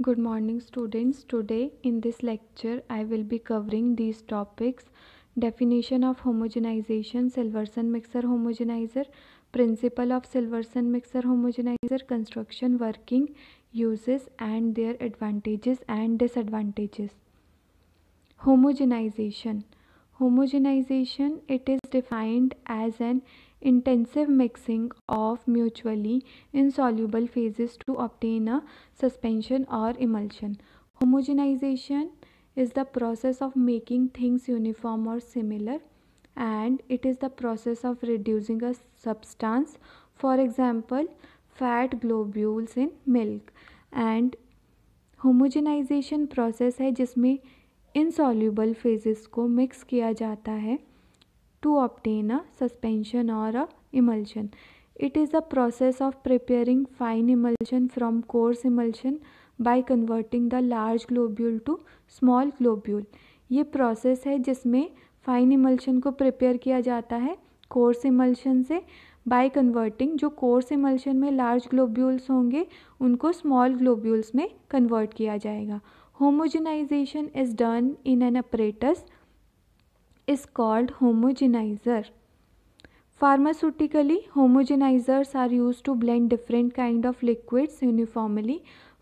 good morning students today in this lecture i will be covering these topics definition of homogenization silverson mixer homogenizer principle of silverson mixer homogenizer construction working uses and their advantages and disadvantages homogenization homogenization it is defined as an intensive mixing of mutually insoluble phases to obtain a suspension or emulsion. Homogenization is the process of making things uniform or similar and it is the process of reducing a substance for example fat globules in milk and homogenization process है जिसमें insoluble phases को mix किया जाता है to obtain a suspension or a emulsion. It is a process of preparing fine emulsion from coarse emulsion by converting the large globule to small globule. ye process hai jisme fine emulsion ko prepare kiya jata hai coarse emulsion se by converting jo coarse emulsion mein large globules honge unko small globules mein convert kiya jayega Homogenization is done in an apparatus is called homogenizer. Pharmaceutically, homogenizers are used to blend different kind of liquids uniformly.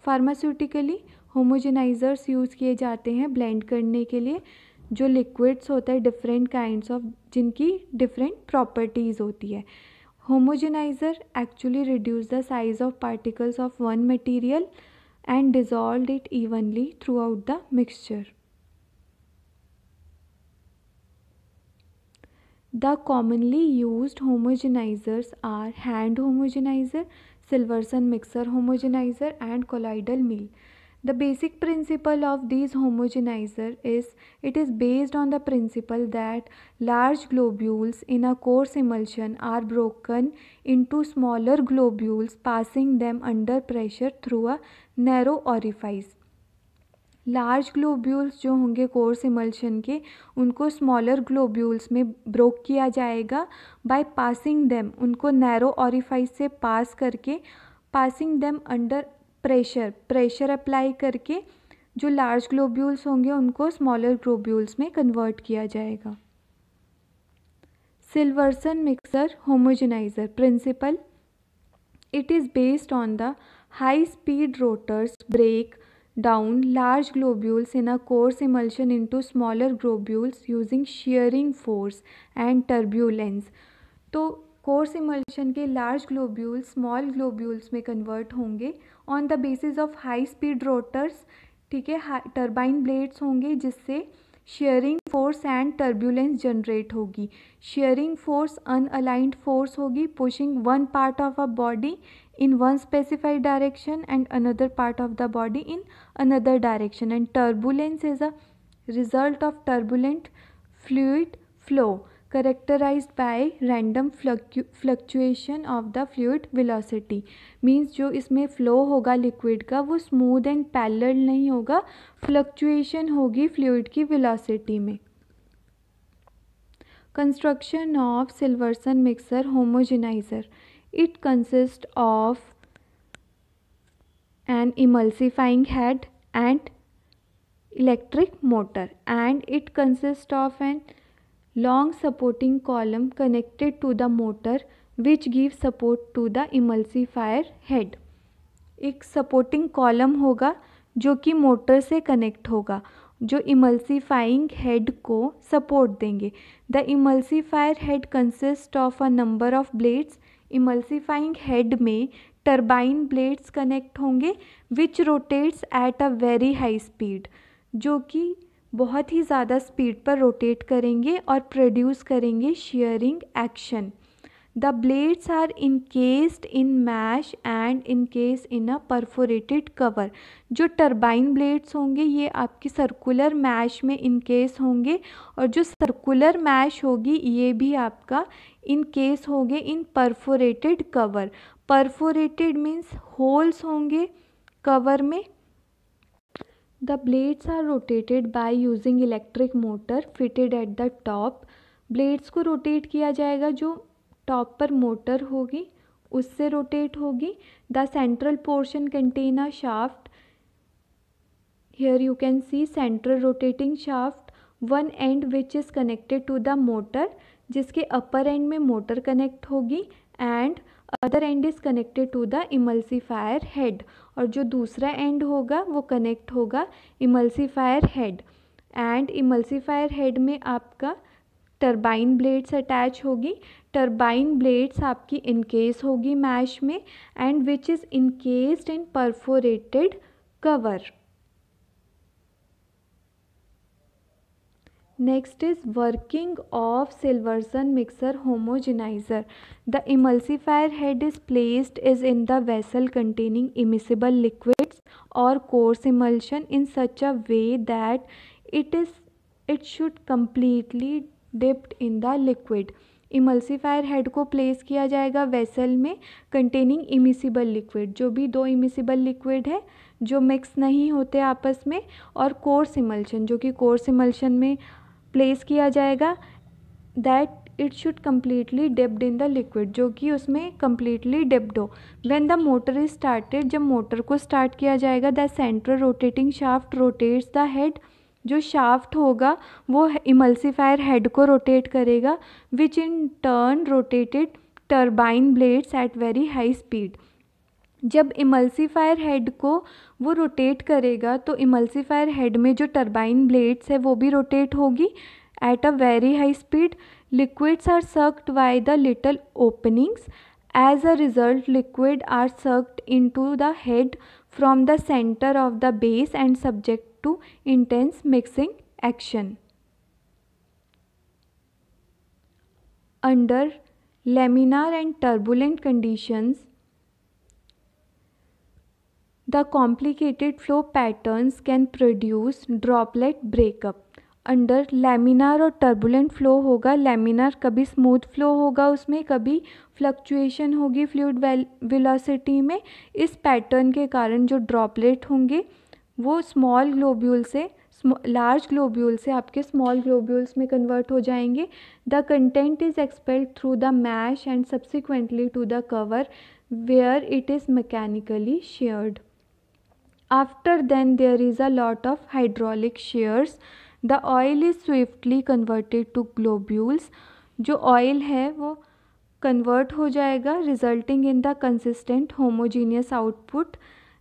Pharmaceutically, homogenizers use किए जाते हैं blend करने के लिए जो liquids होते हैं different kinds of जिनकी different properties होती है homogenizer actually reduce the size of particles of one material and dissolved it evenly throughout the mixture. The commonly used homogenizers are hand homogenizer, Silverson mixer homogenizer and colloidal mill. The basic principle of these homogenizer is it is based on the principle that large globules in a coarse emulsion are broken into smaller globules passing them under pressure through a narrow orifice. Large globules जो होंगे course emulsion के उनको smaller globules में broke किया जाएगा by passing them उनको narrow orifice से pass करके passing them under pressure pressure apply करके जो लार्ज ग्लोब्यूल्स होंगे उनको स्मॉलर ग्लोब्यूल्स में कन्वर्ट किया जाएगा Silverson mixer homogenizer principle it is based on the high speed rotors break down large globules in a coarse emulsion into smaller globules using shearing force and turbulence तो coarse emulsion के large globules small globules में convert होंगे on the basis of high speed rotors ठीक है turbine blades होंगे जिससे shearing force and turbulence generate होगी shearing force unaligned force होगी pushing one part of a body in one specified direction and another part of the body in another direction and turbulence is a result of turbulent fluid flow characterized by random fluctu fluctuation of the fluid velocity means जो इसमें flow होगा liquid का वो smooth and parallel नहीं होगा fluctuation होगी fluid की velocity में construction of silverson mixer homogenizer It consists of an emulsifying head and electric motor and it consists of an long supporting column connected to the motor which gives support to the emulsifier head. एक supporting column होगा जो कि motor से connect होगा जो emulsifying head को support देंगे the emulsifier head consist of a number of blades emulsifying head में टर्बाइन ब्लेड्स कनेक्ट होंगे which rotates at a very high speed जो कि बहुत ही ज़्यादा स्पीड पर रोटेट करेंगे और प्रोड्यूस करेंगे shearing action The blades are encased in mesh and encased in a perforated cover. जो टर्बाइन ब्लेड्स होंगे ये आपकी सर्कुलर मैश में इनकेस होंगे और जो सर्कुलर मैश होगी ये भी आपका इनकेस होंगे in perforated cover perforated means holes होंगे कवर में the blades are rotated by using electric motor fitted at the top blades को रोटेट किया जाएगा जो टॉप पर मोटर होगी उससे रोटेट होगी the central portion contain a shaft here you can see central rotating shaft one end which is connected to the motor जिसके upper end में मोटर कनेक्ट होगी and other end is connected to the emulsifier head और जो दूसरा end होगा वो connect होगा emulsifier head and emulsifier head में आपका टर्बाइन ब्लेड्स अटैच होगी टर्बाइन ब्लेड्स आपकी इनकेस होगी मैश में and which is encased in perforated cover next is working of Silverson mixer homogenizer the emulsifier head is placed is in the vessel containing immiscible liquids और coarse emulsion in such a way that it is it should completely dipped in the liquid emulsifier head को place किया जाएगा vessel में containing immiscible liquid जो भी दो immiscible liquid है जो मिक्स नहीं होते आपस में और कोर्स इमल्शन जो कि कोर्स इमल्शन में प्लेस किया जाएगा that it should completely dipped in the liquid जो कि उसमें कम्प्लीटली डिप्ड हो when the motor is started जब मोटर को स्टार्ट किया जाएगा the central rotating shaft rotates the head जो शाफ्ट होगा वो इमल्सीफायर हेड को रोटेट करेगा which in turn rotated turbine blades at very high speed जब इमल्सीफायर हेड को वो रोटेट करेगा तो इमल्सीफायर हेड में जो टर्बाइन ब्लेड्स है वो भी रोटेट होगी at a very high speed liquids are sucked by the little openings as a result liquid are sucked into the head from the center of the base and subject to intense mixing action. Under laminar and turbulent conditions, the complicated flow patterns can produce droplet breakup. Under laminar और turbulent flow होगा laminar कभी smooth flow होगा उसमें कभी fluctuation होगी fluid velocity में इस pattern के कारण जो ड्रॉपलेट होंगे वो स्मॉल ग्लोब्यूल से लार्ज ग्लोब्यूल से आपके स्मॉल ग्लोब्यूल्स में कन्वर्ट हो जाएंगे the content is expelled through the mesh and subsequently to the cover where it is mechanically sheared after then there is a lot of hydraulic shears the oil is swiftly converted to globules जो oil है वो convert हो जाएगा resulting in the consistent homogeneous output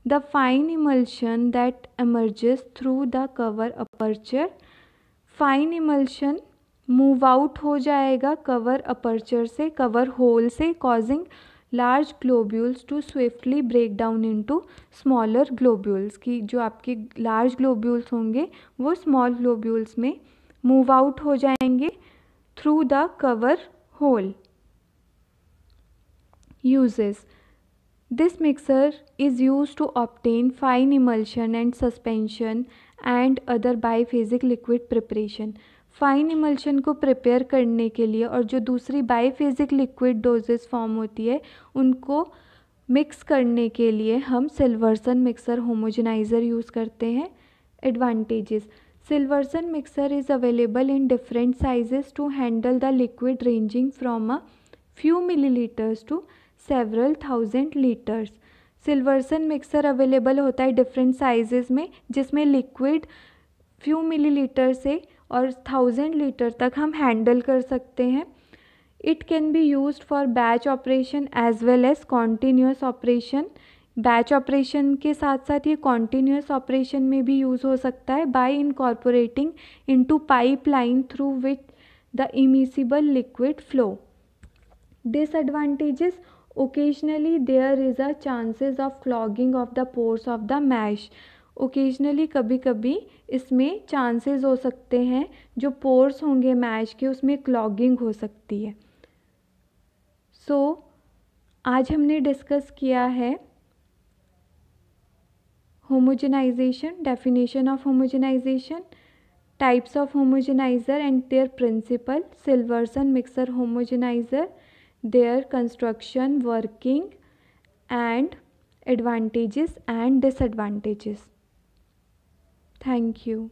the fine emulsion that emerges through the cover aperture fine emulsion move out हो जाएगा cover aperture से cover hole से causing large globules to swiftly break down into smaller globules की जो आपके large globules होंगे वो small globules में मूव आउट हो जाएंगे through the cover hole uses this mixer is use to obtain fine emulsion and suspension and other biphasic liquid preparation fine emulsion को prepare करने के लिए और जो दूसरी बाईफेजिक लिक्विड डोजेस फॉर्म होती है उनको मिक्स करने के लिए हम सिल्वरसन मिक्सर होमोजनाइज़र यूज़ करते हैं advantages Silverson mixer is available in different sizes to handle the liquid ranging from a few millilitres to several thousand litres Silverson mixer available होता है डिफरेंट साइजेस में जिसमें लिक्विड फ्यू मिलीलीटर से और thousand litre तक हम handle कर सकते हैं it can be use for batch operation as well as continuous operation batch operation के साथ साथ ये कॉन्टीन्यूस ऑपरेशन में भी यूज़ हो सकता है by incorporating pipe line through with the immiscible liquid flow disadvantages occasionally there is a chances of clogging of the pores of the mesh occasionally कभी कभी इसमें चांसेस हो सकते हैं जो पोर्स होंगे मैच के उसमें क्लॉगिंग हो सकती है सो so, आज हमने डिस्कस किया है homogenization definition of homogenization types of homogenizer and their principle Silverson mixer homogenizer their construction working and advantages and disadvantages Thank you.